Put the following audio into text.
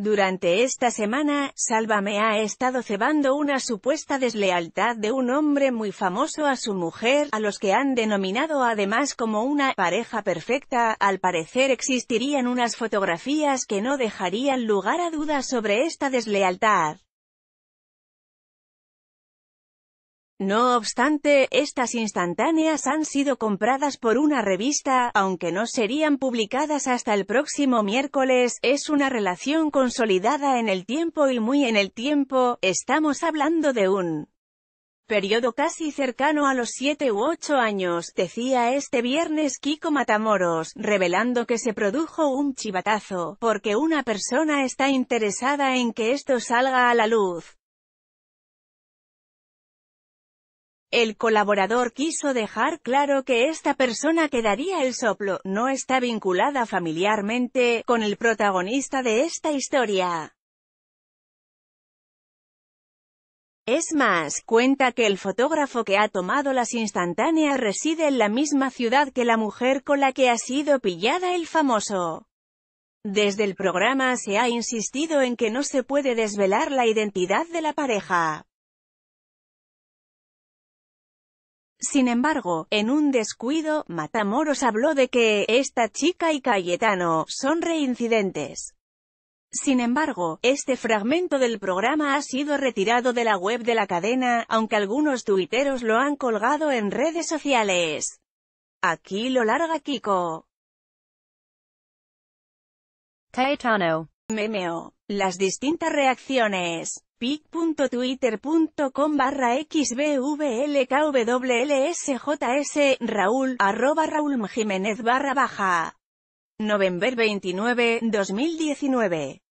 Durante esta semana, Sálvame ha estado cebando una supuesta deslealtad de un hombre muy famoso a su mujer, a los que han denominado además como una «pareja perfecta», al parecer existirían unas fotografías que no dejarían lugar a dudas sobre esta deslealtad. No obstante, estas instantáneas han sido compradas por una revista, aunque no serían publicadas hasta el próximo miércoles, es una relación consolidada en el tiempo y muy en el tiempo, estamos hablando de un periodo casi cercano a los 7 u 8 años, decía este viernes Kiko Matamoros, revelando que se produjo un chivatazo, porque una persona está interesada en que esto salga a la luz. El colaborador quiso dejar claro que esta persona que daría el soplo, no está vinculada familiarmente, con el protagonista de esta historia. Es más, cuenta que el fotógrafo que ha tomado las instantáneas reside en la misma ciudad que la mujer con la que ha sido pillada el famoso. Desde el programa se ha insistido en que no se puede desvelar la identidad de la pareja. Sin embargo, en un descuido, Matamoros habló de que, esta chica y Cayetano, son reincidentes. Sin embargo, este fragmento del programa ha sido retirado de la web de la cadena, aunque algunos tuiteros lo han colgado en redes sociales. Aquí lo larga Kiko. Cayetano. Memeo. Las distintas reacciones pic.twitter.com barra xbvlkwlsjs, raúl, arroba barra baja. November 29, 2019.